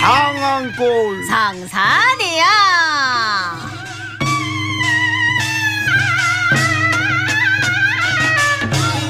상황골 상산이야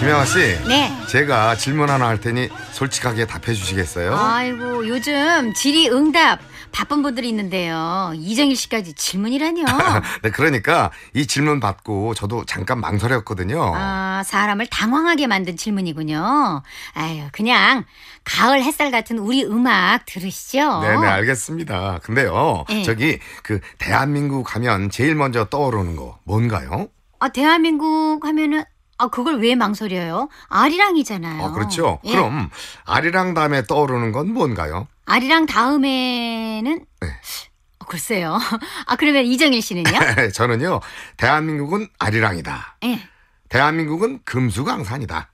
김영아 씨 네 제가 질문 하나 할 테니 솔직하게 답해 주시겠어요? 아이고 요즘 질의 응답 바쁜 분들이 있는데요. 이정일 씨까지 질문이라뇨. 네, 그러니까 이 질문 받고 저도 잠깐 망설였거든요. 아, 사람을 당황하게 만든 질문이군요. 아유, 그냥 가을 햇살 같은 우리 음악 들으시죠? 네네, 네, 알겠습니다. 근데요, 네. 저기 그 대한민국 가면 제일 먼저 떠오르는 거 뭔가요? 아, 대한민국 하면은 아, 그걸 왜 망설여요? 아리랑이잖아요. 어, 그렇죠. 예. 그럼 아리랑 다음에 떠오르는 건 뭔가요? 아리랑 다음에는 네. 어, 글쎄요. 아 그러면 이정일 씨는요? 네, 저는요. 대한민국은 아리랑이다. 네. 대한민국은 금수강산이다.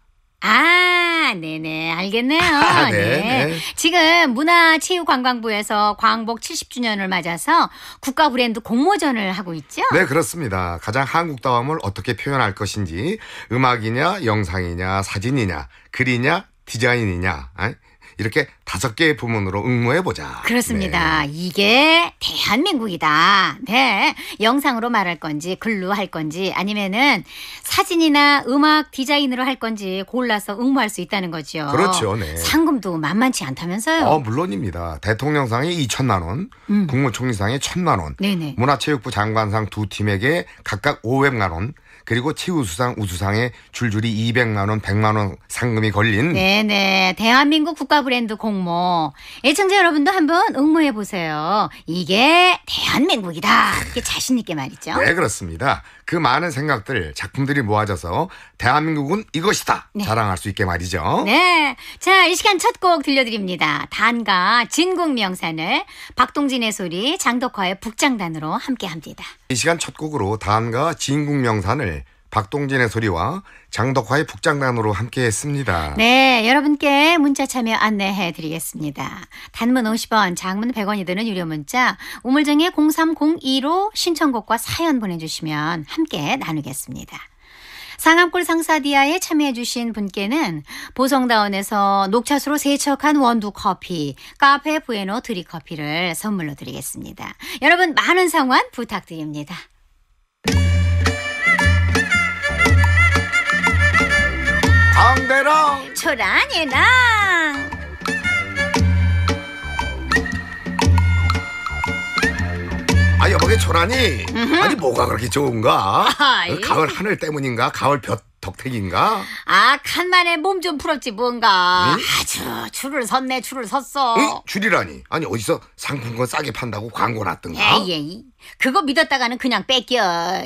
아, 네네. 알겠네요. 아, 네, 네. 네. 지금 문화체육관광부에서 광복 70주년을 맞아서 국가 브랜드 공모전을 하고 있죠? 네, 그렇습니다. 가장 한국다움을 어떻게 표현할 것인지 음악이냐, 영상이냐, 사진이냐, 글이냐, 디자인이냐, 아니? 이렇게 다섯 개의 부문으로 응모해 보자. 그렇습니다. 네. 이게 대한민국이다. 네. 영상으로 말할 건지 글로 할 건지 아니면은 사진이나 음악 디자인으로 할 건지 골라서 응모할 수 있다는 거죠. 그렇죠. 네. 상금도 만만치 않다면서요. 어, 물론입니다. 대통령상이 2천만 원, 음. 국무총리상이 1천만 원, 네네. 문화체육부 장관상 두 팀에게 각각 500만 원, 그리고 최우수상 우수상에 줄줄이 200만 원, 100만 원 상금이 걸린 네네 대한민국 국가 브랜드 공모 애청자 여러분도 한번 응모해 보세요. 이게 대한민국이다. 이게 자신 있게 말이죠. 네 그렇습니다. 그 많은 생각들 작품들이 모아져서 대한민국은 이것이다 네. 자랑할 수 있게 말이죠. 네. 자, 이 시간 첫 곡 들려드립니다. 단가 진국 명산을 박동진의 소리 장덕화의 북장단으로 함께 합니다. 이 시간 첫 곡으로 단가 진국 명산을 박동진의 소리와 장덕화의 북장단으로 함께했습니다. 네, 여러분께 문자 참여 안내해드리겠습니다. 단문 50원, 장문 100원이 드는 유료 문자 우물정의 0302로 신청곡과 사연 보내주시면 함께 나누겠습니다. 상암골 상사디아에 참여해주신 분께는 보성다운에서 녹차수로 세척한 원두 커피, 카페 부에노 드리 커피를 선물로 드리겠습니다. 여러분 많은 상환 부탁드립니다. 랑대랑 초란이랑 아 여보게 초란이 아니 뭐가 그렇게 좋은가 아이. 그 가을 하늘 때문인가 가을 볕 덕택인가 아 간만에 몸 좀 풀었지 뭔가 응? 아주 줄을 섰네 줄을 섰어 응? 줄이라니 아니 어디서 상품권 싸게 판다고 광고 났던가 예예 그거 믿었다가는 그냥 뺏겨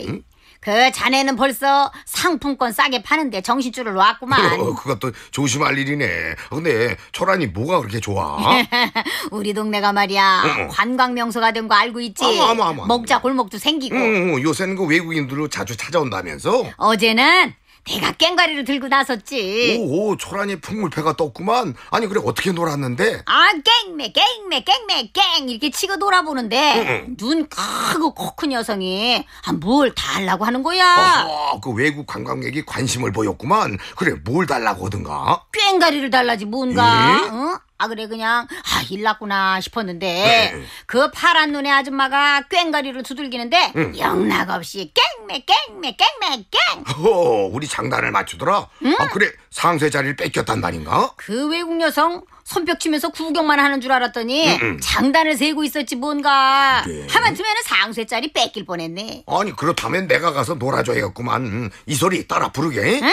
응? 그 자네는 벌써 상품권 싸게 파는데 정신줄을 놨구만. 어, 그것도 조심할 일이네. 어, 근데 초란이 뭐가 그렇게 좋아? 우리 동네가 말이야 어. 어. 관광 명소가 된 거 알고 있지. 어머, 어머, 어머. 먹자 골목도 생기고. 응, 요새는 그 외국인들로 자주 찾아온다면서? 어제는 내가 꽹과리를 들고 나섰지. 오오 초란이 풍물패가 떴구만. 아니 그래 어떻게 놀았는데? 아 깽매 깽매 깽매 깽 이렇게 치고 놀아보는데 응. 눈 크고 코 큰 여성이 아, 뭘 달라고 하는 거야. 어허, 그 외국 관광객이 관심을 보였구만. 그래 뭘 달라고 하든가? 꽹과리를 달라지 뭔가. 응? 어? 아 그래 그냥 아 일났구나 싶었는데 네. 그 파란 눈의 아줌마가 꽹가리를 두들기는데 응. 영락없이 깽매 깽매 깽매 깽 허, 어, 우리 장단을 맞추더라. 응? 아 그래 상세 자리를 뺏겼단 말인가? 그 외국 여성 손뼉 치면서 구경만 하는 줄 알았더니 응응. 장단을 세고 있었지 뭔가 네. 하마터면 상쇠자리 뺏길 뻔했네 아니 그렇다면 내가 가서 놀아줘야겠구만 이 소리 따라 부르게 응?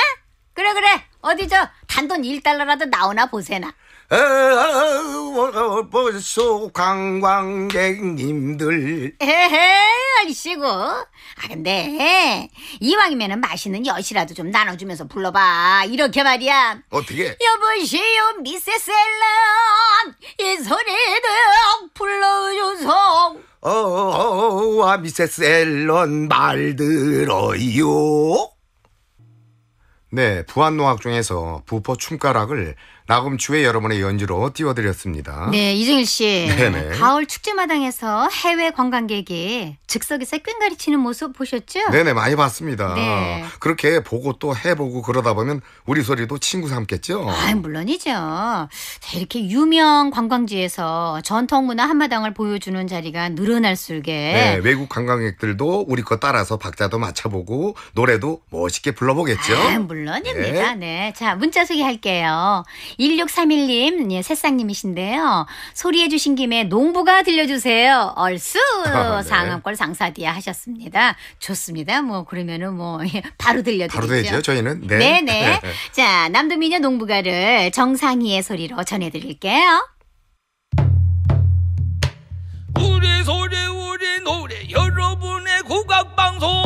그래 그래 어디 저 단돈 1달러라도 나오나 보세나 아, 아, 어, 벌써 관광객님들. 에헤, 아저씨고. 아, 근데, 이왕이면 맛있는 엿이라도 좀 나눠주면서 불러봐. 이렇게 말이야. 어떻게? 여보시오, 미세스 앨런, 이 소리도 불러주소. 어, 어, 어, 아, 미세스 앨런 말 들어요. 네, 부안농악 중에서 부포 춤가락을 라금추의 여러분의 연주로 띄워드렸습니다. 네, 이정일 씨. 네네. 가을 축제마당에서 해외 관광객이 즉석에서 끈가리 치는 모습 보셨죠? 네네, 많이 봤습니다. 네. 그렇게 보고 또 해보고 그러다 보면 우리 소리도 친구 삼겠죠? 아, 물론이죠. 자, 이렇게 유명 관광지에서 전통문화 한마당을 보여주는 자리가 늘어날수록 네, 외국 관광객들도 우리 거 따라서 박자도 맞춰보고 노래도 멋있게 불러보겠죠? 아, 물론입니다. 네. 네. 자, 문자 소개할게요. 1631님, 예, 새싹님이신데요. 소리해 주신 김에 농부가 들려주세요. 얼쑤! 아, 네. 상암골 상사디아 하셨습니다. 좋습니다. 뭐, 그러면은 뭐, 예, 바로 들려드리죠. 바로 되죠, 저희는. 네. 네네. 네. 자, 남도미녀 농부가를 정상희의 소리로 전해드릴게요. 우리 소리, 우리 노래, 여러분의 국악방송!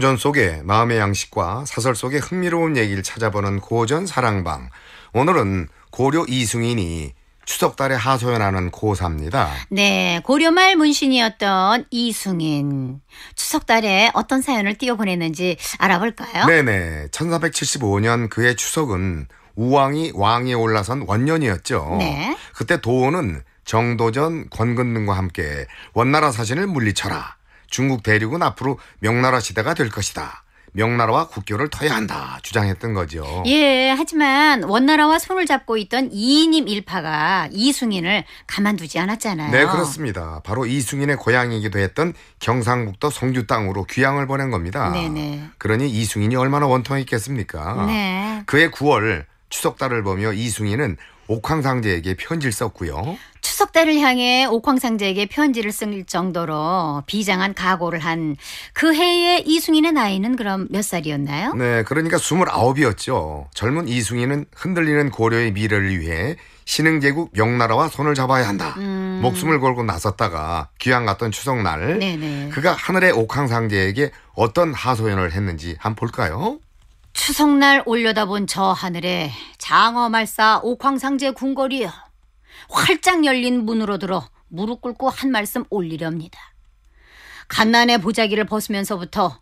고전 속에 마음의 양식과 사설 속의 흥미로운 얘기를 찾아보는 고전 사랑방. 오늘은 고려 이승인이 추석달에 하소연하는 고사입니다. 네, 고려말 문신이었던 이승인. 추석달에 어떤 사연을 띄워 보냈는지 알아볼까요? 네네. 1475년 그의 추석은 우왕이 왕에 올라선 원년이었죠. 네. 그때 도호는 정도전, 권근 등과 함께 원나라 사신을 물리쳐라. 중국 대륙은 앞으로 명나라 시대가 될 것이다. 명나라와 국교를 터야 한다 주장했던 거죠. 예, 하지만 원나라와 손을 잡고 있던 이인임 일파가 이승인을 가만두지 않았잖아요. 네, 그렇습니다. 바로 이승인의 고향이기도 했던 경상북도 성주 땅으로 귀향을 보낸 겁니다. 네네. 그러니 이승인이 얼마나 원통했겠습니까? 네. 그해 9월 추석달을 보며 이승인은 옥황상제에게 편지를 썼고요. 추석 때를 향해 옥황상제에게 편지를 쓸 정도로 비장한 각오를 한 그 해에 이승희의 나이는 그럼 몇 살이었나요? 네, 그러니까 29이었죠. 젊은 이승희는 흔들리는 고려의 미래를 위해 신흥제국 명나라와 손을 잡아야 한다. 음. 목숨을 걸고 나섰다가 귀양 갔던 추석날 네네. 그가 하늘의 옥황상제에게 어떤 하소연을 했는지 한번 볼까요? 추석날 올려다본 저 하늘에 장어말사 옥황상제 궁궐이 활짝 열린 문으로 들어 무릎 꿇고 한 말씀 올리렵니다. 갓난의 보자기를 벗으면서부터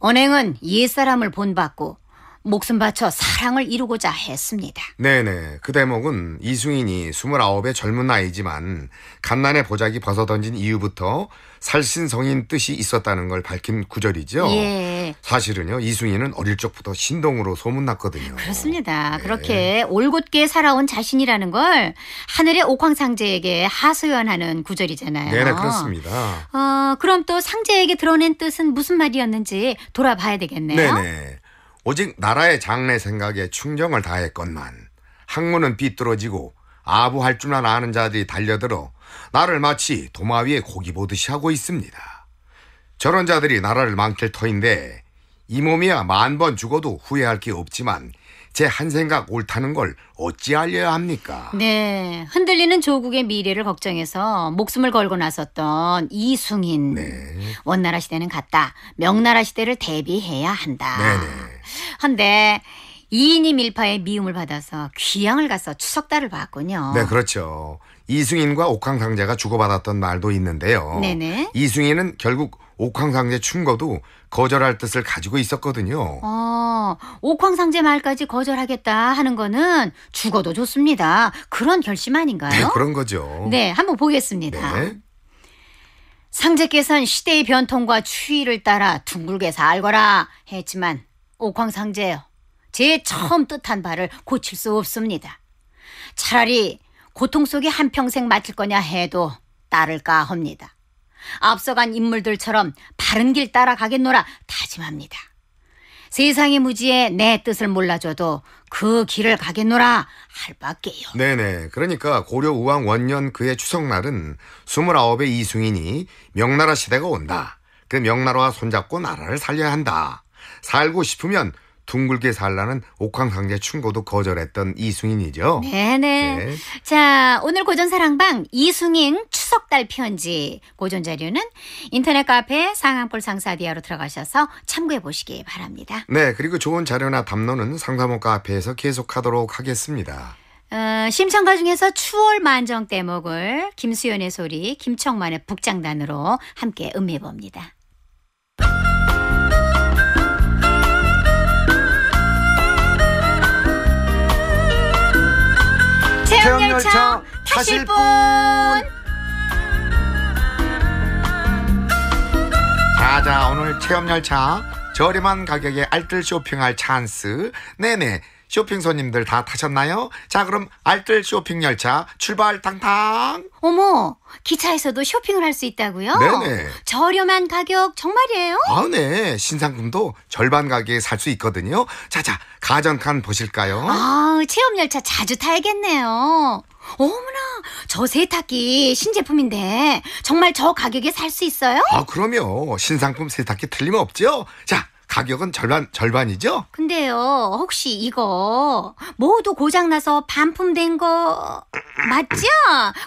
언행은 옛사람을 본받고 목숨 바쳐 사랑을 이루고자 했습니다. 네네. 그 대목은 이승인이 29의 젊은 나이지만 갓난의 보자기 벗어던진 이후부터 살신성인 뜻이 있었다는 걸 밝힌 구절이죠. 예. 사실은요. 이승인은 어릴 적부터 신동으로 소문났거든요. 그렇습니다. 네. 그렇게 올곧게 살아온 자신이라는 걸 하늘의 옥황상제에게 하소연하는 구절이잖아요. 네네. 그렇습니다. 어, 그럼 또 상제에게 드러낸 뜻은 무슨 말이었는지 돌아봐야 되겠네요. 네네. 오직 나라의 장래 생각에 충정을 다했건만 학문은 비뚤어지고 아부할 줄만 아는 자들이 달려들어 나를 마치 도마 위에 고기 보듯이 하고 있습니다. 저런 자들이 나라를 망칠 터인데 이 몸이야 만 번 죽어도 후회할 게 없지만 제 한 생각 옳다는 걸 어찌 알려야 합니까? 네, 흔들리는 조국의 미래를 걱정해서 목숨을 걸고 나섰던 이승인 네. 원나라 시대는 갔다. 명나라 시대를 대비해야 한다. 네네. 한데 2인임 1파의 미움을 받아서 귀양을 가서 추석달을 봤군요. 네, 그렇죠. 이승인과 옥황상제가 주고받았던 말도 있는데요. 네네. 이승인은 결국 옥황상제 충고도 거절할 뜻을 가지고 있었거든요. 어, 옥황상제 말까지 거절하겠다 하는 거는 죽어도 좋습니다. 그런 결심 아닌가요? 네, 그런 거죠. 네, 한번 보겠습니다. 네. 상제께서는 시대의 변통과 추위를 따라 둥글게 살거라 했지만 옥황상제여, 제 처음 뜻한 바를 고칠 수 없습니다. 차라리 고통 속에 한평생 마칠 거냐 해도 따를까 합니다. 앞서간 인물들처럼 바른 길 따라가겠노라 다짐합니다. 세상의 무지에 내 뜻을 몰라줘도 그 길을 가겠노라 할 밖에요. 네네. 그러니까 고려 우왕 원년 그의 추석날은 29의 이승인이 명나라 시대가 온다. 그 명나라와 손잡고 나라를 살려야 한다. 살고 싶으면 둥글게 살라는 옥황상제 충고도 거절했던 이승인이죠. 네네. 네. 자, 오늘 고전사랑방 이승인 추석달 편지 고전 자료는 인터넷 카페 상한볼 상사디아로 들어가셔서 참고해 보시기 바랍니다. 네, 그리고 좋은 자료나 담론은 상담원 카페에서 계속하도록 하겠습니다. 어, 심청가 중에서 추월 만정 대목을 김수연의 소리, 김청만의 북장단으로 함께 음미해 봅니다. 태양열차 타실 분 자자 오늘 체험열차 저렴한 가격에 알뜰 쇼핑할 찬스 네네 쇼핑 손님들 다 타셨나요? 자, 그럼 알뜰 쇼핑 열차 출발 탕탕! 어머, 기차에서도 쇼핑을 할 수 있다고요? 네네. 저렴한 가격 정말이에요? 아, 네. 신상품도 절반 가격에 살 수 있거든요. 자, 자, 가정칸 보실까요? 아, 체험 열차 자주 타야겠네요. 어머나, 저 세탁기 신제품인데 정말 저 가격에 살 수 있어요? 아, 그럼요. 신상품 세탁기 틀림없죠? 자, 가격은 절반 절반이죠? 근데요, 혹시 이거 모두 고장 나서 반품된 거 맞죠?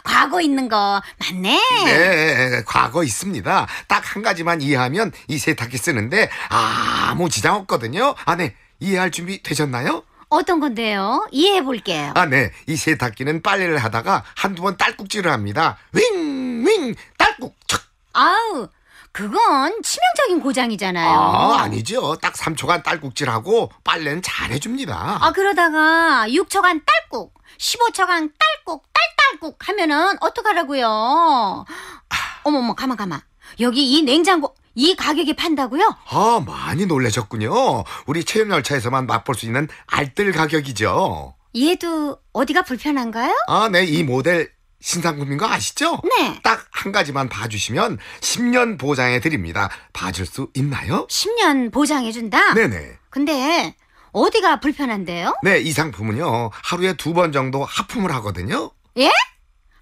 과거 있는 거 맞네. 네, 과거 있습니다. 딱 한 가지만 이해하면 이 세탁기 쓰는데 아무 지장 없거든요. 아, 네. 이해할 준비 되셨나요? 어떤 건데요? 이해해 볼게요. 아, 네. 이 세탁기는 빨래를 하다가 한두 번 딸꾹질을 합니다. 윙! 윙! 딸꾹! 척! 아우! 그건 치명적인 고장이잖아요. 아, 아니죠. 딱 3초간 딸꾹질하고 빨래는 잘 해줍니다. 아, 그러다가 6초간 딸꾹, 15초간 딸꾹, 딸딸꾹 하면은 어떡하라고요? 어머머, 가만, 가만. 여기 이 냉장고, 이 가격에 판다고요? 아, 많이 놀라셨군요. 우리 체험열차에서만 맛볼 수 있는 알뜰 가격이죠. 얘도 어디가 불편한가요? 아, 네, 이 모델 신상품인 거 아시죠? 네. 딱 한 가지만 봐주시면 10년 보장해 드립니다. 봐줄 수 있나요? 10년 보장해준다? 네네. 근데 어디가 불편한데요? 네, 이 상품은요. 하루에 두 번 정도 하품을 하거든요. 예?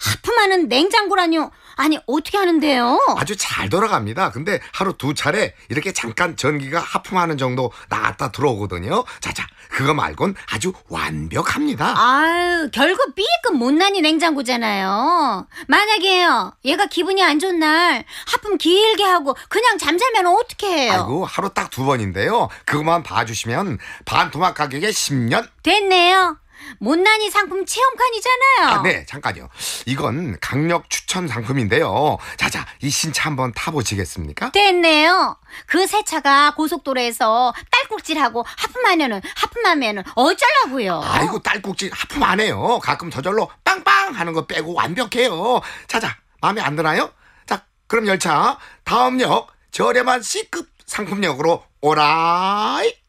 하품하는 냉장고라뇨. 아니 어떻게 하는데요? 아주 잘 돌아갑니다. 근데 하루 두 차례 이렇게 잠깐 전기가 하품하는 정도 나갔다 들어오거든요. 자자 그거 말곤 아주 완벽합니다. 아유 결국 b 끔 못난이 냉장고잖아요. 만약에요 얘가 기분이 안 좋은 날 하품 길게 하고 그냥 잠자면 어떻게 해요? 아이고 하루 딱 두 번인데요. 그것만 봐주시면 반토막 가격에 10년 됐네요. 못난이 상품 체험관이잖아요 아, 네, 잠깐요. 이건 강력 추천 상품인데요. 자자, 이 신차 한번 타보시겠습니까? 됐네요. 그 새 차가 고속도로에서 딸꾹질하고 하품하면은 하품하면은 어쩌려고요? 아이고 딸꾹질 하품 안 해요. 가끔 저절로 빵빵 하는 거 빼고 완벽해요. 자자, 마음에 안 드나요? 자, 그럼 열차 다음 역 저렴한 C급 상품역으로 오라이.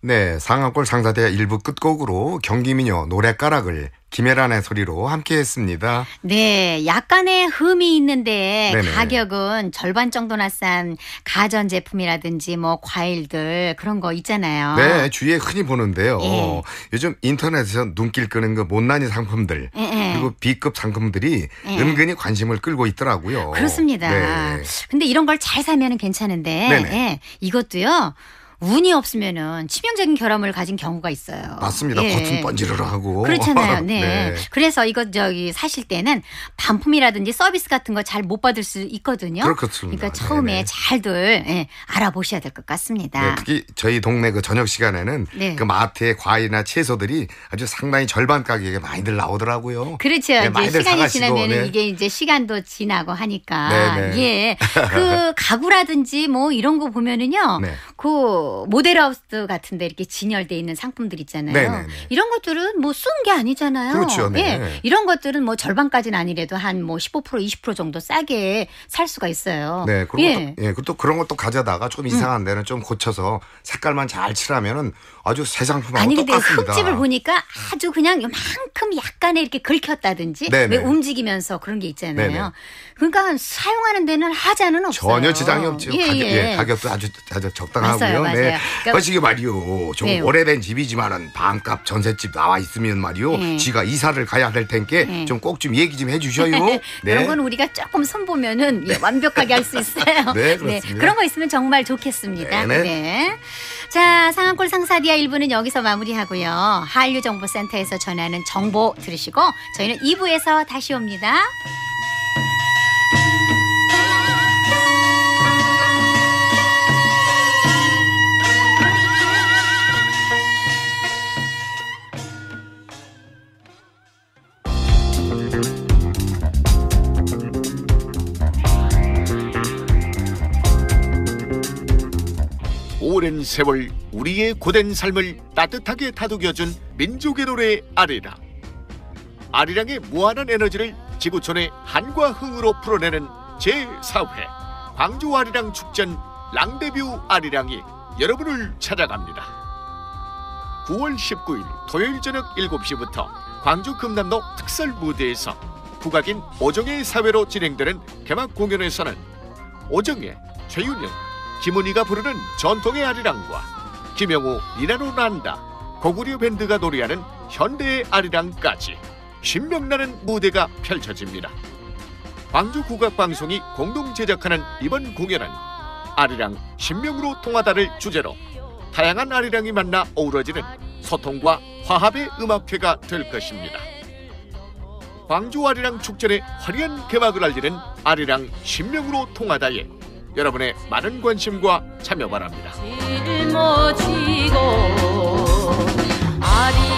네, 상암골 장사대 일부 끝곡으로 경기민요 노래가락을 김혜란의 소리로 함께했습니다. 네, 약간의 흠이 있는데 네네. 가격은 절반 정도나 싼 가전 제품이라든지 뭐 과일들 그런 거 있잖아요. 네, 주위에 흔히 보는데요. 예. 요즘 인터넷에서 눈길 끄는 그 못난이 상품들 예, 예. 그리고 B급 상품들이 예. 은근히 관심을 끌고 있더라고요. 그렇습니다. 네. 근데 이런 걸 잘 사면 은 괜찮은데 예, 이것도요. 운이 없으면은 치명적인 결함을 가진 경우가 있어요. 맞습니다. 예. 겉은 번지르르 하고. 그렇잖아요. 네. 네. 그래서 이거 저기 사실 때는 반품이라든지 서비스 같은 거 잘 못 받을 수 있거든요. 그렇습니다. 그러니까 처음에 네네. 네. 잘들 예, 알아보셔야 될 것 같습니다. 네, 특히 저희 동네 그 저녁 시간에는 네. 그 마트의 과일이나 채소들이 아주 상당히 절반 가격에 많이들 나오더라고요. 그렇죠. 네, 이제 시간이 지나면 네. 이게 이제 시간도 지나고 하니까 네네. 네. 예. 그 가구라든지 뭐 이런 거 보면은요. 네. 그 모델하우스 같은데 이렇게 진열돼 있는 상품들 있잖아요. 네네네. 네, 네. 이런 것들은 뭐 쓴 게 아니잖아요. 그렇죠. 네. 예, 이런 것들은 뭐 절반까지는 아니래도 한 뭐 15% 20% 정도 싸게 살 수가 있어요. 네, 그 것도 예. 또, 예, 또 그런 것도 가져다가 좀 음. 이상한 데는 좀 고쳐서 색깔만 잘 칠하면은 아주 새 상품하고 아니 근데 똑같습니다. 흙집을 보니까 아주 그냥 요만큼 약간의 이렇게 긁혔다든지 왜 움직이면서 그런 게 있잖아요. 네네. 그러니까 사용하는 데는 하자는 없어요. 전혀 지장이 없죠. 예, 가격, 예. 예, 가격도 아주 아주 적당하고요. 맞아요, 네. 맞아요. 네. 그러니까, 거시기 말이요. 좀 네. 오래된 집이지만은 반값 전셋집 나와 있으면 말이요. 네. 지가 이사를 가야 될 텐께 네. 좀꼭 좀 얘기 좀 해주셔요. 네. 그런 건 우리가 조금 손보면은 예, 네. 완벽하게 할 수 있어요. 네, 그렇습니다. 네. 그런 거 있으면 정말 좋겠습니다. 네. 자, 상암골 상사디아 1부는 여기서 마무리하고요. 한류정보센터에서 전하는 정보 들으시고 저희는 2부에서 다시 옵니다. 오랜 세월 우리의 고된 삶을 따뜻하게 다독여준 민족의 노래 아리랑. 아리랑의 무한한 에너지를 지구촌의 한과 흥으로 풀어내는 제4회 광주 아리랑 축전 랑데뷰 아리랑이 여러분을 찾아갑니다. 9월 19일 토요일 저녁 7시부터 광주 금남로 특설 무대에서 국악인 오정의 사회로 진행되는 개막 공연에서는 오정의, 최윤영, 김은희가 부르는 전통의 아리랑과 김영우, 이나노 난다, 고구려 밴드가 노래하는 현대의 아리랑까지 신명나는 무대가 펼쳐집니다. 광주 국악방송이 공동 제작하는 이번 공연은 아리랑 신명으로 통하다를 주제로 다양한 아리랑이 만나 어우러지는 소통과 화합의 음악회가 될 것입니다. 광주 아리랑 축전의 화려한 개막을 알리는 아리랑 신명으로 통하다에 여러분의 많은 관심과 참여 바랍니다. 짊어지고 아리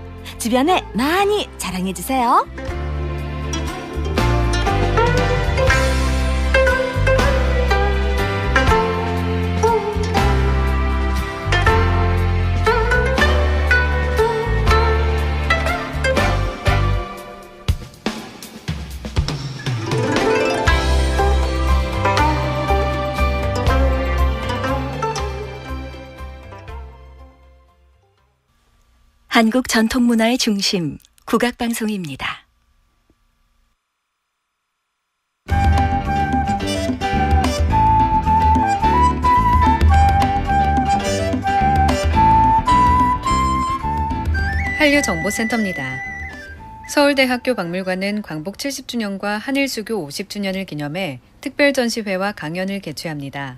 주변에 많이 자랑해주세요. 한국 전통문화의 중심, 국악방송입니다. 한류정보센터입니다. 서울대학교 박물관은 광복 70주년과 한일수교 50주년을 기념해 특별 전시회와 강연을 개최합니다.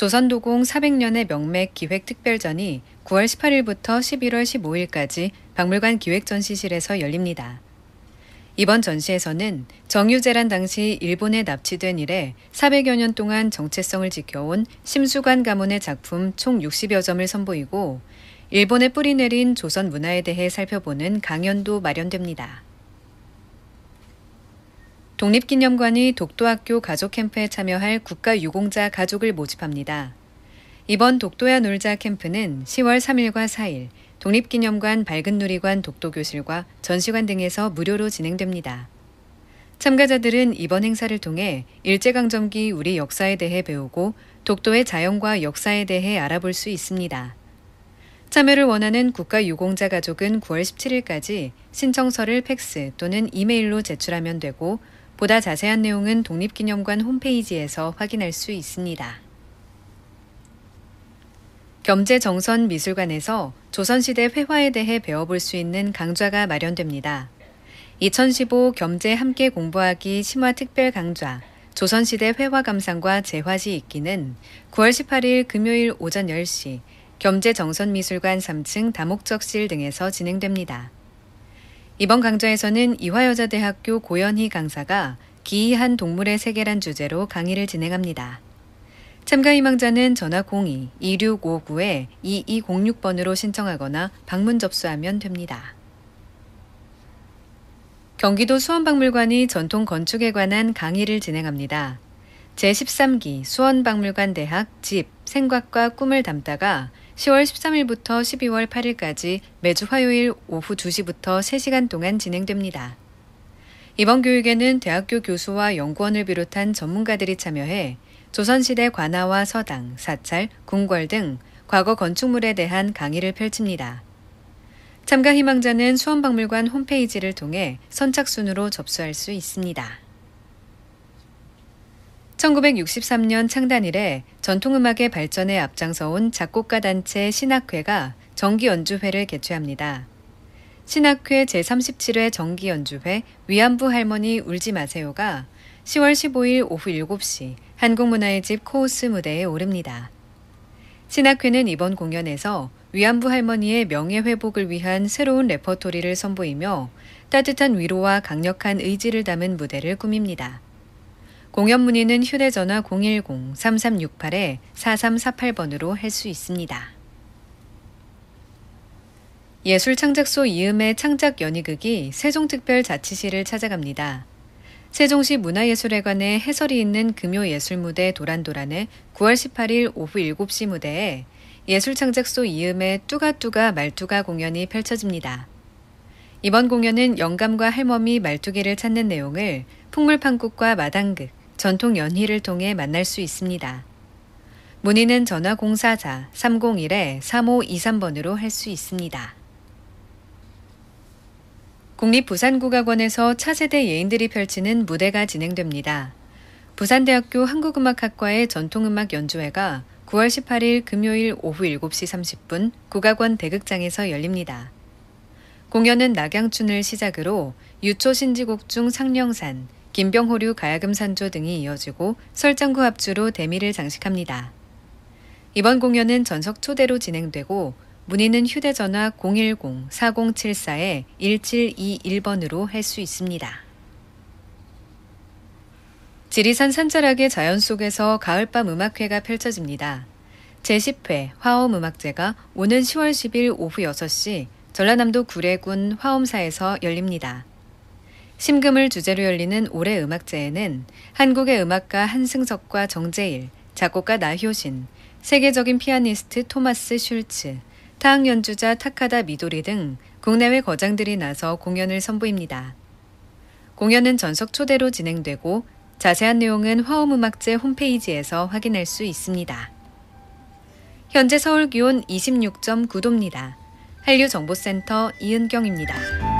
조선도공 400년의 명맥 기획 특별전이 9월 18일부터 11월 15일까지 박물관 기획전시실에서 열립니다. 이번 전시에서는 정유재란 당시 일본에 납치된 이래 400여 년 동안 정체성을 지켜온 심수관 가문의 작품 총 60여 점을 선보이고 일본에 뿌리내린 조선 문화에 대해 살펴보는 강연도 마련됩니다. 독립기념관이 독도학교 가족 캠프에 참여할 국가유공자 가족을 모집합니다. 이번 독도야 놀자 캠프는 10월 3일과 4일 독립기념관 밝은누리관 독도교실과 전시관 등에서 무료로 진행됩니다. 참가자들은 이번 행사를 통해 일제강점기 우리 역사에 대해 배우고 독도의 자연과 역사에 대해 알아볼 수 있습니다. 참여를 원하는 국가유공자 가족은 9월 17일까지 신청서를 팩스 또는 이메일로 제출하면 되고 보다 자세한 내용은 독립기념관 홈페이지에서 확인할 수 있습니다. 겸재정선 미술관에서 조선시대 회화에 대해 배워볼 수 있는 강좌가 마련됩니다. 2015 겸재 함께 공부하기 심화 특별 강좌 조선시대 회화 감상과 재화시 읽기는 9월 18일 금요일 오전 10시 겸재정선미술관 3층 다목적실 등에서 진행됩니다. 이번 강좌에서는 이화여자대학교 고현희 강사가 기이한 동물의 세계란 주제로 강의를 진행합니다. 참가 희망자는 전화 02-2659-2206번으로 신청하거나 방문 접수하면 됩니다. 경기도 수원박물관이 전통 건축에 관한 강의를 진행합니다. 제13기 수원박물관 대학 집 생각과 꿈을 담다가 10월 13일부터 12월 8일까지 매주 화요일 오후 2시부터 3시간 동안 진행됩니다. 이번 교육에는 대학교 교수와 연구원을 비롯한 전문가들이 참여해 조선시대 관아와 서당, 사찰, 궁궐 등 과거 건축물에 대한 강의를 펼칩니다. 참가 희망자는 수원박물관 홈페이지를 통해 선착순으로 접수할 수 있습니다. 1963년 창단 이래 전통음악의 발전에 앞장서 온 작곡가 단체 신학회가 정기연주회를 개최합니다. 신학회 제37회 정기연주회 위안부 할머니 울지 마세요가 10월 15일 오후 7시 한국문화의 집코우스 무대에 오릅니다. 신학회는 이번 공연에서 위안부 할머니의 명예회복을 위한 새로운 레퍼토리를 선보이며 따뜻한 위로와 강력한 의지를 담은 무대를 꾸밉니다. 공연 문의는 휴대전화 010-3368-4348번으로 할 수 있습니다. 예술 창작소 이음의 창작 연희극이 세종특별자치시를 찾아갑니다. 세종시 문화예술회관에 해설이 있는 금요예술무대 도란도란의 9월 18일 오후 7시 무대에 예술창작소 이음의 뚜가뚜가 말뚜가 공연이 펼쳐집니다. 이번 공연은 영감과 할머니 말뚜기를 찾는 내용을 풍물판국과 마당극, 전통 연희를 통해 만날 수 있습니다. 문의는 전화 공사자 301-3523번으로 에할수 있습니다. 국립부산국악원에서 차세대 예인들이 펼치는 무대가 진행됩니다. 부산대학교 한국음악학과의 전통음악 연주회가 9월 18일 금요일 오후 7시 30분 국악원 대극장에서 열립니다. 공연은 낙양춘을 시작으로 유초 신지곡 중 상령산, 김병호류 가야금산조 등이 이어지고 설장구 합주로 대미를 장식합니다. 이번 공연은 전석 초대로 진행되고 문의는 휴대전화 010-4074-1721번으로 할 수 있습니다. 지리산 산자락의 자연 속에서 가을밤 음악회가 펼쳐집니다. 제10회 화엄음악제가 오는 10월 10일 오후 6시 전라남도 구례군 화엄사에서 열립니다. 심금을 주제로 열리는 올해 음악제에는 한국의 음악가 한승석과 정재일, 작곡가 나효신, 세계적인 피아니스트 토마스 슐츠, 타악 연주자 타카다 미도리 등 국내외 거장들이 나서 공연을 선보입니다. 공연은 전석 초대로 진행되고 자세한 내용은 화음음악제 홈페이지에서 확인할 수 있습니다. 현재 서울 기온 26.9도입니다. 한류정보센터 이은경입니다.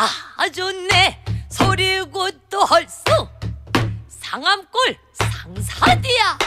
아 좋네 소리고 또 헐수 상암골 상사디야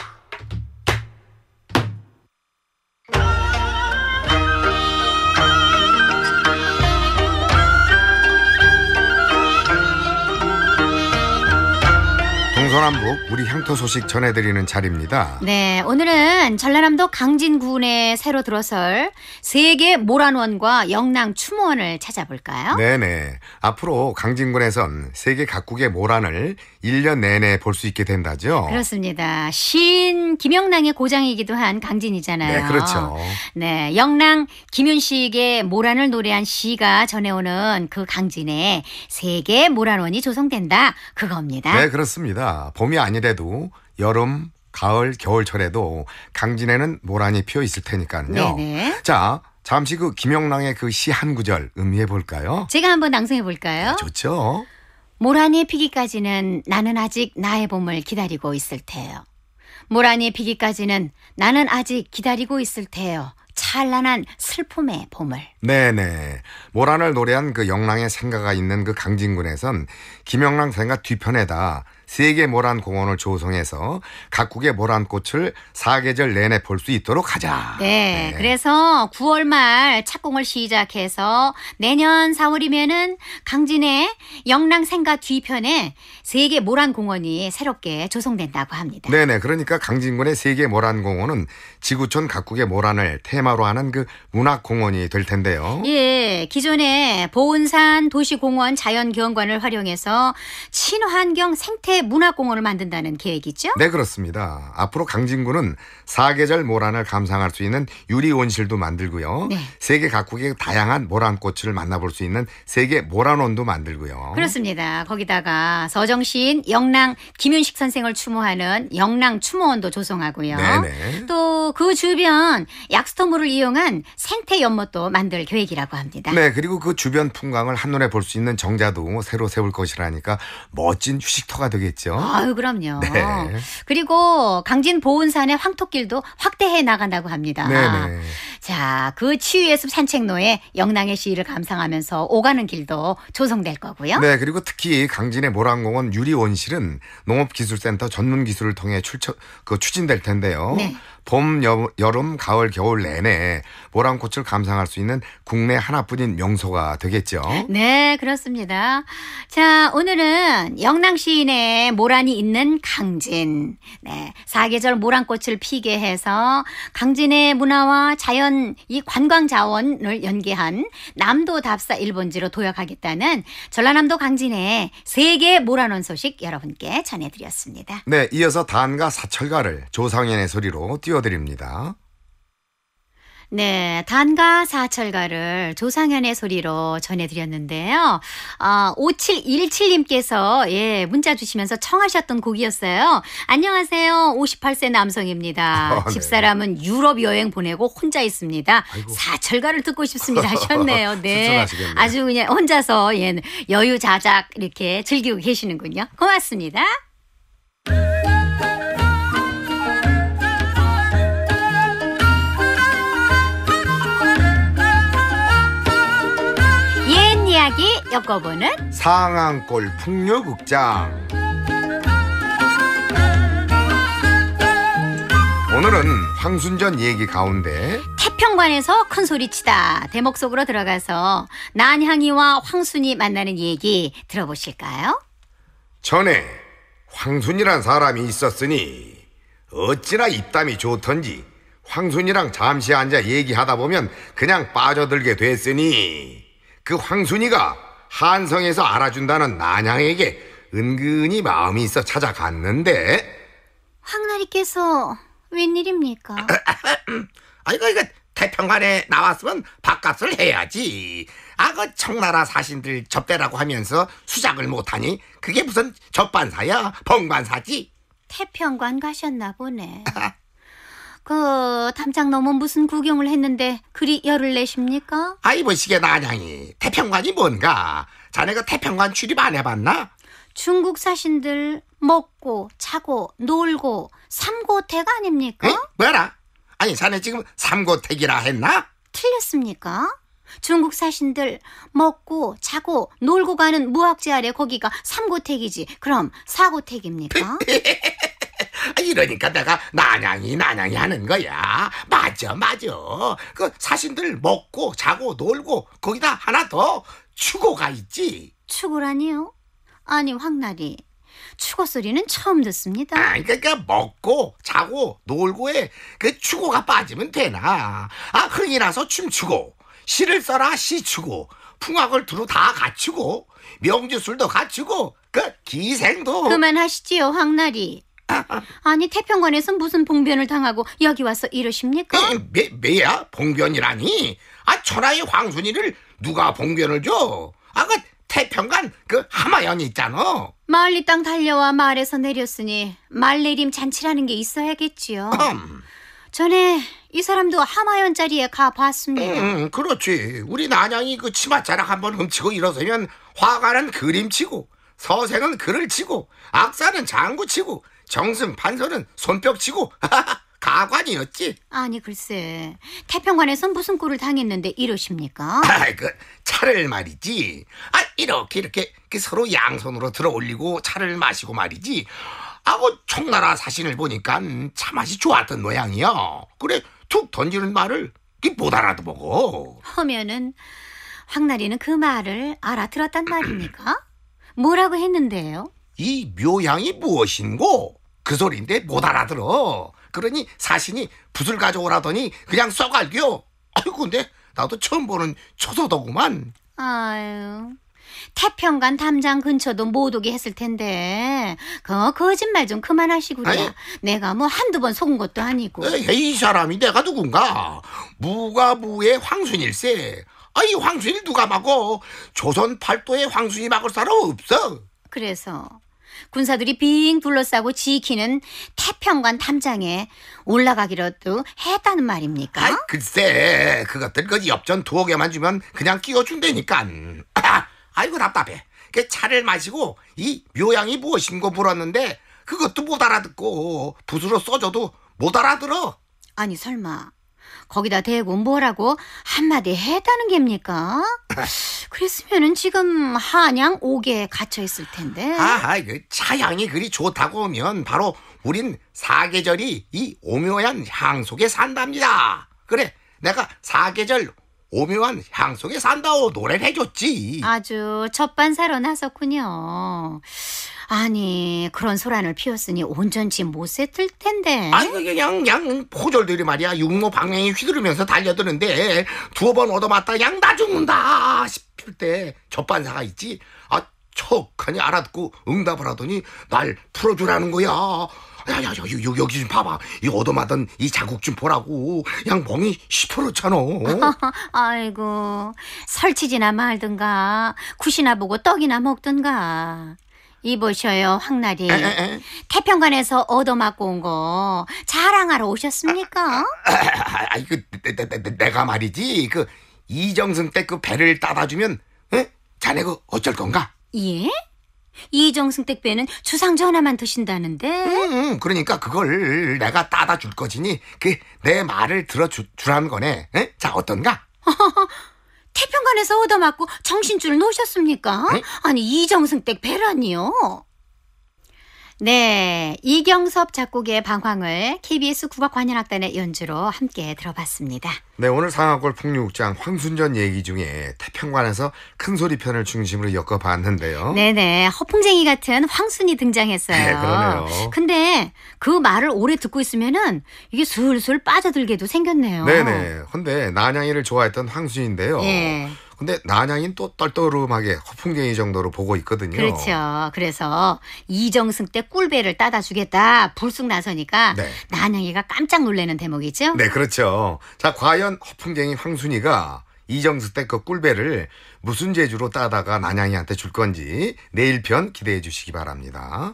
동서남북 우리 향토 소식 전해드리는 자리입니다. 네, 오늘은 전라남도 강진군에 새로 들어설 세계 모란원과 영랑 추모원을 찾아볼까요? 네네. 앞으로 강진군에선 세계 각국의 모란을 1년 내내 볼 수 있게 된다죠. 그렇습니다. 신 김영랑의 고장이기도 한 강진이잖아요. 네, 그렇죠. 네, 영랑 김윤식의 모란을 노래한 시가 전해오는 그 강진에 세계 모란원이 조성된다. 그겁니다. 네, 그렇습니다. 봄이 아니래도 여름, 가을, 겨울철에도 강진에는 모란이 피어 있을 테니까요. 네, 네 자, 잠시 그 김영랑의 그 시 한 구절 음미해 볼까요? 제가 한번 낭송해 볼까요? 아, 좋죠. 모란이 피기까지는 나는 아직 나의 봄을 기다리고 있을 테요. 모란이 피기까지는 나는 아직 기다리고 있을 테요. 찬란한 슬픔의 봄을. 네네. 네. 모란을 노래한 그 영랑의 생가가 있는 그 강진군에선 김영랑 생가 뒤편에다 세계 모란 공원을 조성해서 각국의 모란꽃을 사계절 내내 볼 수 있도록 하자. 네, 네. 그래서 9월 말 착공을 시작해서 내년 4월이면은 강진의 영랑 생가 뒤편에 세계 모란 공원이 새롭게 조성된다고 합니다. 네네. 그러니까 강진군의 세계 모란 공원은 지구촌 각국의 모란을 테마로 하는 그문화 공원이 될 텐데요. 예, 기존에 보은산 도시공원 자연경관을 활용해서 친환경 생태 문화공원을 만든다는 계획이죠? 네, 그렇습니다. 앞으로 강진구는 사계절 모란을 감상할 수 있는 유리 온실도 만들고요. 네. 세계 각국의 다양한 모란꽃을 만나볼 수 있는 세계 모란원도 만들고요. 그렇습니다. 거기다가 서정시인 영랑 김윤식 선생을 추모하는 영랑 추모원도 조성하고요. 또 그 주변 약수터물을 이용한 생태 연못도 만들 계획이라고 합니다. 네, 그리고 그 주변 풍광을 한눈에 볼 수 있는 정자도 새로 세울 것이라니까 멋진 휴식터가 되겠습니다 있죠. 아유, 그럼요. 네. 그리고 강진 보은산의 황토길도 확대해 나간다고 합니다. 네네. 자, 그 치유의 숲 산책로에 영랑의 시를 위 감상하면서 오가는 길도 조성될 거고요. 네, 그리고 특히 강진의 모란공원 유리원실은 농업기술센터 전문기술을 통해 출처, 그 추진될 텐데요. 네. 봄, 여름, 가을, 겨울 내내 모란꽃을 감상할 수 있는 국내 하나뿐인 명소가 되겠죠. 네, 그렇습니다. 자, 오늘은 영랑 시인의 모란이 있는 강진. 네, 사계절 모란꽃을 피게 해서 강진의 문화와 자연 이 관광 자원을 연계한 남도 답사 일본지로 도약하겠다는 전라남도 강진의 세계 모란원 소식 여러분께 전해드렸습니다. 네, 이어서 단가 사철가를 조상현의 소리로 띄워 띄워드립니다. 네, 단가 사철가를 조상현의 소리로 전해드렸는데요. 아, 어, 5717님께서 예 문자 주시면서 청하셨던 곡이었어요. 안녕하세요, 58세 남성입니다. 아, 네. 집사람은 네. 유럽 여행 보내고 혼자 있습니다. 아이고. 사철가를 듣고 싶습니다 하셨네요. 네, 아주 그냥 혼자서 예 여유자작 이렇게 즐기고 계시는군요. 고맙습니다. 여어보는 상안골 풍류극장 오늘은 황순전 얘기 가운데 태평관에서 큰 소리치다 대목 속으로 들어가서 난향이와 황순이 만나는 얘기 들어보실까요? 전에 황순이란 사람이 있었으니 어찌나 입담이 좋던지 황순이랑 잠시 앉아 얘기하다 보면 그냥 빠져들게 됐으니 그 황순이가 한성에서 알아준다는 난양에게 은근히 마음이 있어 찾아갔는데 황나리께서 웬일입니까? 아이고 이거 태평관에 나왔으면 밥값을 해야지. 아 그 청나라 사신들 접대라고 하면서 수작을 못하니 그게 무슨 접반사야? 봉반사지? 태평관 가셨나 보네. 그 담장 놈은 무슨 구경을 했는데 그리 열을 내십니까? 아이 보시게 나냥이 태평관이 뭔가 자네가 그 태평관 출입 안 해봤나? 중국 사신들 먹고 자고 놀고 삼고택 아닙니까? 응? 뭐라? 아니 자네 지금 삼고택이라 했나? 틀렸습니까? 중국 사신들 먹고 자고 놀고 가는 무학제 아래 거기가 삼고택이지 그럼 사고택입니까? 이러니까 내가 나냥이 나냥이 하는 거야. 맞아 맞아. 그 사신들 먹고 자고 놀고 거기다 하나 더 추고가 있지. 추고라니요? 아니 황나리 추고 소리는 처음 듣습니다. 아, 그러니까, 그러니까 먹고 자고 놀고에 그 추고가 빠지면 되나? 아 흥이 나서 춤추고 시를 써라 시 추고 풍악을 두루 다 갖추고 명주술도 갖추고 그 기생도 그만하시지요 황나리 아니 태평관에서 무슨 봉변을 당하고 여기 와서 이러십니까? 매, 매야 봉변이라니? 아 천하의 황순이를 누가 봉변을 줘? 아그 태평관 그 하마연이 있잖아. 마을리땅 달려와 마을에서 내렸으니 말내림 잔치라는 게 있어야겠지요. 음. 전에 이 사람도 하마연 자리에 가봤습니다. 음, 음 그렇지. 우리 난양이 그 치마자락 한번 훔치고 일어서면 화가는 그림치고 서생은 글을 치고 악사는 장구치고 정승 판서는 손뼉치고 가관이었지. 아니 글쎄 태평관에선 무슨 꼴을 당했는데 이러십니까? 아그 차를 말이지. 아 이렇게 이렇게 그 서로 양손으로 들어 올리고 차를 마시고 말이지. 아고 총나라 사신을 보니까 차 맛이 좋았던 모양이야. 그래 툭 던지는 말을 못 알아도보고. 하면은 황나리는 그 말을 알아들었단 말입니까? 뭐라고 했는데요? 이묘양이 무엇인고? 그 소리인데 못 알아들어. 그러니 사신이 붓을 가져오라더니 그냥 써갈겨 아이고 근데 나도 처음 보는 초소더구만. 아유. 태평관 담장 근처도 못 오게 했을 텐데 그 거짓말 좀 그만하시구려 아니, 내가 뭐 한두 번 속은 것도 아니고 에이, 이 사람이 내가 누군가 무가부의 황순일세 아이 황순일 누가 막어 조선 팔도의 황순이 막을 사람 없어 그래서 군사들이 빙 둘러싸고 지키는 태평관 탐장에 올라가기라도 했다는 말입니까? 아이, 글쎄, 그것들 그 엽전 두어 개만 주면 그냥 끼워준다니까. 아이고, 답답해. 그 차를 마시고 이 묘양이 무엇인고 물었는데 그것도 못 알아듣고 붓으로 써줘도 못 알아들어. 아니, 설마 거기다 대고 뭐라고 한마디 해다는 겁니까? 그랬으면은 지금 한양 옥에 갇혀 있을 텐데. 아, 하그 차양이 그리 좋다고 하면 바로 우린 사계절이 이 오묘한 향 속에 산답니다. 그래, 내가 사계절 오묘한 향 속에 산다고 노래를 해줬지. 아주 첫반사로 나섰군요. 아니 그런 소란을 피웠으니 온전치 못했을 텐데. 아니 그냥 양 포졸들이 말이야 육모 방향이 휘두르면서 달려드는데 두어 번 얻어맞다 양 다 죽는다 싶을 때 첫반사가 있지. 아 척하니 알아듣고 응답을 하더니 날 풀어주라는 거야. 야야야 여기 좀 봐봐 이 얻어맞은 이 자국 좀 보라고 양봉이 시퍼렇잖아 아이고 설치지나 말든가 굿이나 보고 떡이나 먹든가 이보셔요 황나리 태평관에서 얻어맞고 온 거 자랑하러 오셨습니까? 아 이거 아, 아, 아, 그, 내, 내, 내, 내가 말이지 그 이정승 때 그 배를 따다 주면 에? 자네 그 어쩔 건가? 예? 이정승 택배는 주상주 하나만 드신다는데. 응, 음, 그러니까 그걸 내가 따다 줄 거지니 그 내 말을 들어주라는 거네. 에? 자 어떤가? 태평관에서 얻어맞고 정신줄 을 놓으셨습니까? 에? 네? 아니 이정승 댁 배란이요. 네. 이경섭 작곡의 방황을 KBS 국악관현악단의 연주로 함께 들어봤습니다. 네. 오늘 상악골풍류극장 황순전 얘기 중에 태평관에서 큰소리 편을 중심으로 엮어봤는데요. 네네. 허풍쟁이 같은 황순이 등장했어요. 네, 그러네요. 근데 그 말을 오래 듣고 있으면은 이게 술술 빠져들게도 생겼네요. 네네. 근데 난양이를 좋아했던 황순인데요. 예. 근데 난양인 또 떨떠름하게 허풍쟁이 정도로 보고 있거든요. 그렇죠. 그래서 이정승 때 꿀배를 따다 주겠다 불쑥 나서니까 네. 난양이가 깜짝 놀라는 대목이죠. 네, 그렇죠. 자, 과연 허풍쟁이 황순이가 이정승 때 그 꿀배를 무슨 재주로 따다가 난양이한테 줄 건지 내일 편 기대해 주시기 바랍니다.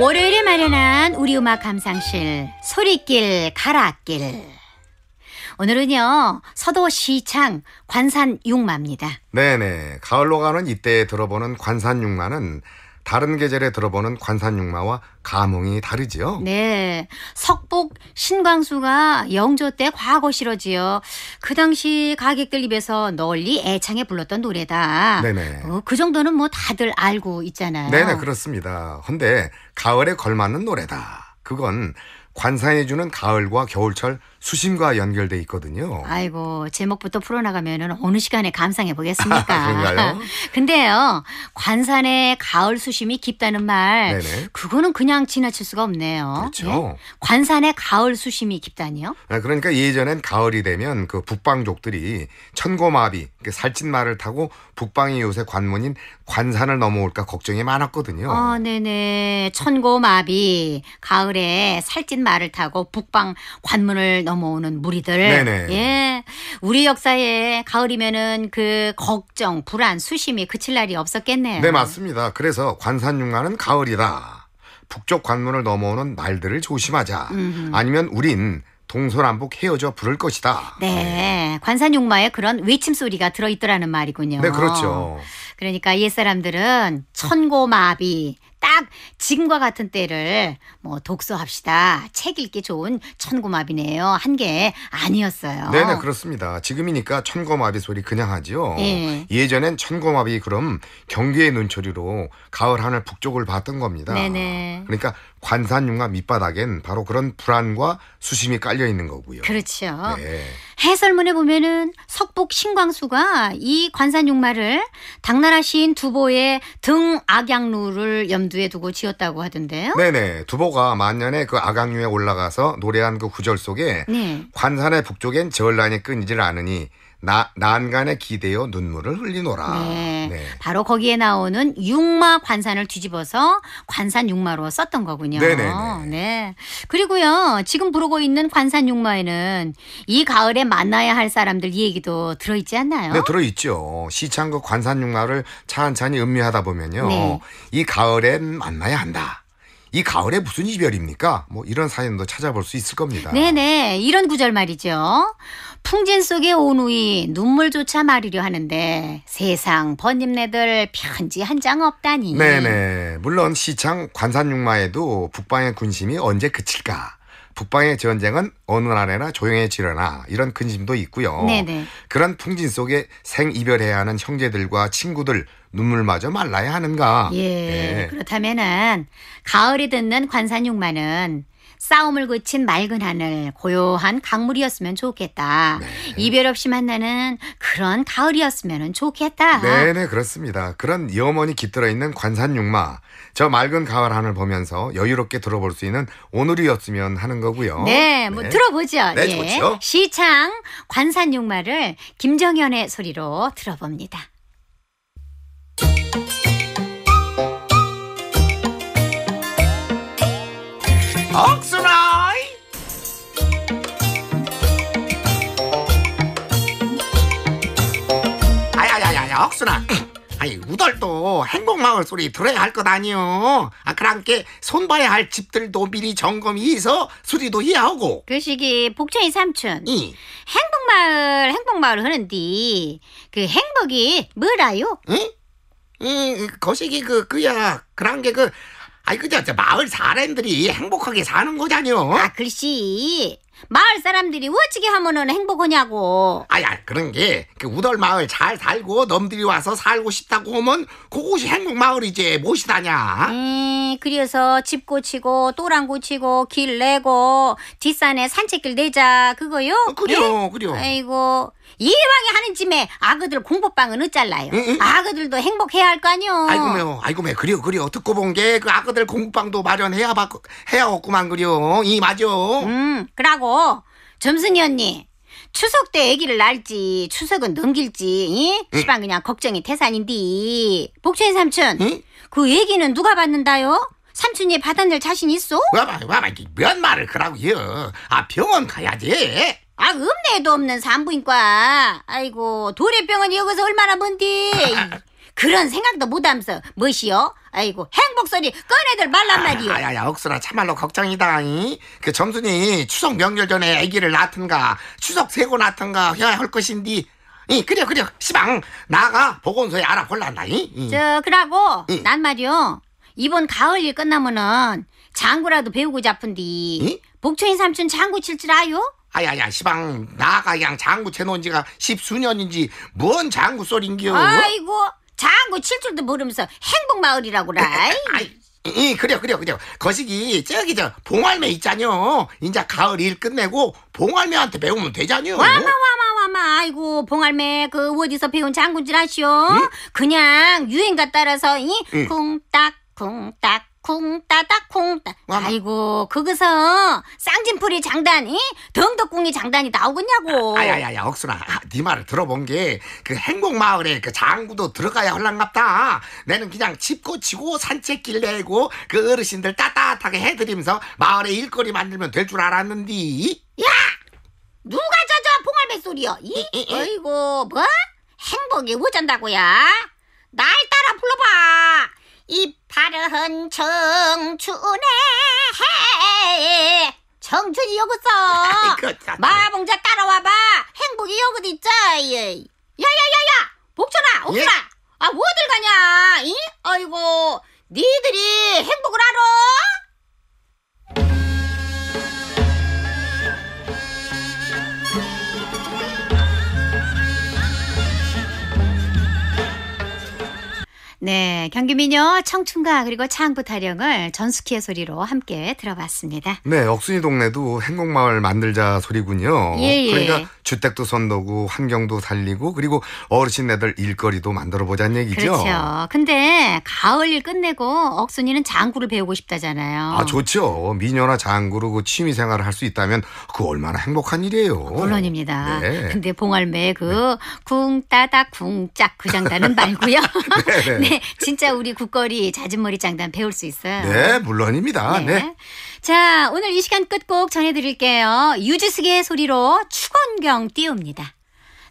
월요일에 마련한 우리 음악 감상실 소리길 가락길 오늘은요 서도 시창 관산 육마입니다. 네네 가을로 가는 이때 들어보는 관산 육마는 다른 계절에 들어보는 관산육마와 가몽이 다르지요. 네. 석복 신광수가 영조 때 과거 시어지요그 당시 가객들 입에서 널리 애창에 불렀던 노래다. 네네. 어, 그 정도는 뭐 다들 알고 있잖아요. 네네, 그렇습니다. 헌데 가을에 걸맞는 노래다. 그건 관상해주는 가을과 겨울철 수심과 연결돼 있거든요. 아이고 제목부터 풀어나가면 어느 시간에 감상해 보겠습니까? 그런 근데요 관산의 가을 수심이 깊다는 말 네네. 그거는 그냥 지나칠 수가 없네요. 그렇죠. 예? 관산의 가을 수심이 깊다니요? 아, 그러니까 예전엔 가을이 되면 그 북방족들이 천고마비 그 살찐말을 타고 북방이 요새 관문인 관산을 넘어올까 걱정이 많았거든요. 아, 네네 천고마비 가을에 살찐말을 타고 북방 관문을 넘어오는 무리들. 네네. 예. 우리 역사에 가을이면은 그 걱정, 불안, 수심이 그칠 날이 없었겠네요. 네, 맞습니다. 그래서 관산육가는 가을이다. 북쪽 관문을 넘어오는 말들을 조심하자. 음흠. 아니면 우린 동서남북 헤어져 부를 것이다. 네. 네. 관산육마에 그런 외침 소리가 들어있더라는 말이군요. 네, 그렇죠. 그러니까 옛사람들은 천고마비, 딱 지금과 같은 때를 뭐 독서합시다. 책 읽기 좋은 천고마비네요. 한 게 아니었어요. 네네 그렇습니다. 지금이니까 천고마비 소리 그냥 하지요. 예. 예전엔 천고마비 그럼 경계의 눈초리로 가을 하늘 북쪽을 봤던 겁니다. 네네. 그러니까 관산윤과 밑바닥엔 바로 그런 불안과 수심이 깔려 있는 거고요. 그렇죠. 네. 해설문에 보면은 석북 신광수가 이 관산육마를 당나라 시인 두보의 등 악양루를 염두에 두고 지었다고 하던데요. 네네. 두보가 만년에 그 악양루에 올라가서 노래한 그 구절 속에 네. 관산의 북쪽엔 전란이 끊이질 않으니 나, 난간에 기대어 눈물을 흘리노라. 네. 네. 바로 거기에 나오는 육마 관산을 뒤집어서 관산 육마로 썼던 거군요. 네네네. 네. 그리고요, 지금 부르고 있는 관산 육마에는 이 가을에 만나야 할 사람들 얘기도 들어있지 않나요? 네, 들어있죠. 시창극 관산 육마를 찬찬히 음미하다 보면요. 네. 이 가을엔 만나야 한다. 이 가을에 무슨 이별입니까? 뭐 이런 사연도 찾아볼 수 있을 겁니다. 네네. 이런 구절 말이죠. 풍진 속의 온우이 눈물조차 마르려 하는데 세상 번님네들 편지 한 장 없다니. 네네. 물론 시창 관산육마에도 북방의 군심이 언제 그칠까. 북방의 전쟁은 어느 날에나 조용해지려나 이런 근심도 있고요. 네네. 그런 풍진 속에 생이별해야 하는 형제들과 친구들 눈물마저 말라야 하는가. 예. 예. 그렇다면은 가을이 듣는 관산육마는 싸움을 그친 맑은 하늘, 고요한 강물이었으면 좋겠다. 네. 이별 없이 만나는 그런 가을이었으면 좋겠다. 네네, 그렇습니다. 그런 여머니 깃들어 있는 관산육마. 저 맑은 가을 하늘 보면서 여유롭게 들어볼 수 있는 오늘이었으면 하는 거고요. 네, 네. 뭐 들어보죠. 네, 예. 좋죠. 시창 관산육마를 김정현의 소리로 들어봅니다. 억수나이 아야야야야 억수나 아이 우덜도 행복마을 소리 들어야 할 것 아니요 아 그랑께 손봐야 할 집들도 미리 점검이 있어 수리도 이해 하고 그 시기 복천이 삼촌 이 행복마을 행복마을 하는디 그 행복이 뭐라요? 응? 이 그 거시기 그 그야 그랑게 그 아이 그저 저 마을 사람들이 행복하게 사는 거잖요 아, 글씨. 마을 사람들이 어찌게 하면은 행복하냐고. 아야 그런 게그 우덜 마을 잘 살고 넘들이 와서 살고 싶다고 하면 그곳이 행복 마을이지 무엇이다냐. 음, 그래서 집 고치고 또랑 고치고 길 내고 뒷산에 산책길 내자 그거요? 어, 그래요, 예? 그래요. 아이고 이왕에 하는 짐에 아그들 공부방은 어쩔라요? 아그들도 행복해야 할 거 아니요? 아이고 매, 아이고 매, 그려 그려. 듣고 본 게 그 아그들 공부방도 마련해야 바, 해야 없구만 그래요이 맞어. 음, 그러고 점순이 언니. 추석 때 아기를 낳을지 추석은 넘길지 이? 시방 그냥 걱정이 태산인디 복천 삼촌 응? 그 얘기는 누가 받는다요? 삼촌이 받아낼 자신 있어? 와봐 와봐 몇 말을 그라고요 아 병원 가야지 아, 읍내에도 없는 산부인과. 아이고, 도래병은 여기서 얼마나 먼디. 그런 생각도 못하면서 멋이요? 아이고 행복소리 꺼내들 말란 아, 말이요 야야야 억수아 참말로 걱정이다 이. 그 점순이 추석 명절 전에 아기를 낳든가 추석 세고 낳든가 해야 할것인디이 그래 그래 시방 나가 보건소에 알아볼란다 이. 저 그러고 이. 난 말이요 이번 가을 일 끝나면은 장구라도 배우고 잡은디복촌인 삼촌 장구 칠 줄 아요? 아야야 시방 나가 양 장구 채놓은 지가 십수년인지 뭔 장구 소린겨 아이고 장구 칠 줄도 모르면서 행복마을이라고라 이 그래 그래 그래 거시기 저기 저 봉알매 있자녀 인자 가을 일 끝내고 봉알매한테 배우면 되자녀 와마와마와마 아이고 봉알매 그 어디서 배운 장군질 하시오 응? 그냥 유행가 따라서 이 응. 쿵딱 쿵딱 쿵따닥 쿵따. 어. 아이고 거기서 쌍진풀이 장단이 덩덕궁이 장단이 나오겠냐고. 아야야야 억순아 아, 네 말을 들어본 게 그행복마을에그 장구도 들어가야 헐랑갑다. 내는 그냥 집고 치고 산책길 내고 그 어르신들 따뜻하게 해드리면서 마을에 일거리 만들면 될 줄 알았는디. 야 누가 저저 봉알배 소리여? 이 어이고 뭐 행복이 어쩐다고야? 날 따라 불러봐. 이 바른 청춘에 청춘이 여기 있어 마봉자 따라와봐 행복이 여기 있자 야야야야 예. 복천아 옥순아 예? 아 어딜 가냐 이? 아이고 니들이 행복을 알아 네, 경기미녀, 청춘가 그리고 창부 타령을 전숙희의 소리로 함께 들어봤습니다. 네, 억순이 동네도 행복마을 만들자 소리군요. 예, 예. 그러니까 주택도 선도고 환경도 살리고 그리고 어르신네들 일거리도 만들어 보자는 얘기죠. 그렇죠. 근데 가을일 끝내고 억순이는 장구를 배우고 싶다잖아요. 아, 좋죠. 미녀나 장구로 그 취미 생활을 할 수 있다면 그 얼마나 행복한 일이에요. 물론입니다. 네. 근데 봉알매 그 네. 궁따다 궁짝 그 장단은 말고요. 네. 네. 진짜 우리 국거리 자진머리 장단 배울 수 있어요. 네, 물론입니다. 네. 네. 자, 오늘 이 시간 끝곡 전해드릴게요. 유지숙의 소리로 축원경 띄웁니다.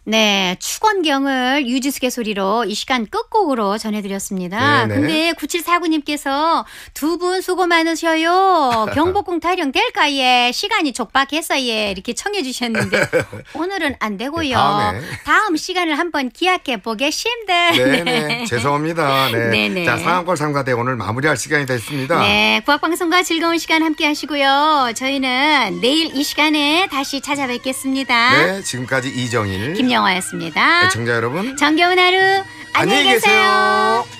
네, 축원경을 유지숙의 소리로 이 시간 끝곡으로 전해드렸습니다. 네네. 네. 근데 9749님께서 두 분 수고 많으셔요. 경복궁 타령 될까 예. 시간이 촉박해서 예. 이렇게 청해 주셨는데 오늘은 안 되고요. 네, 다음에. 다음 시간을 한번 기약해 보겠습니다. 네네. 네. 네. 죄송합니다. 네. 네 자, 상암골 상가대 오늘 마무리할 시간이 됐습니다. 네, 국악방송과 즐거운 시간 함께 하시고요. 저희는 내일 이 시간에 다시 찾아뵙겠습니다. 네, 지금까지 이정일 김 영화였습니다. 애청자 여러분, 정겨운 하루 안녕히 계세요. 계세요.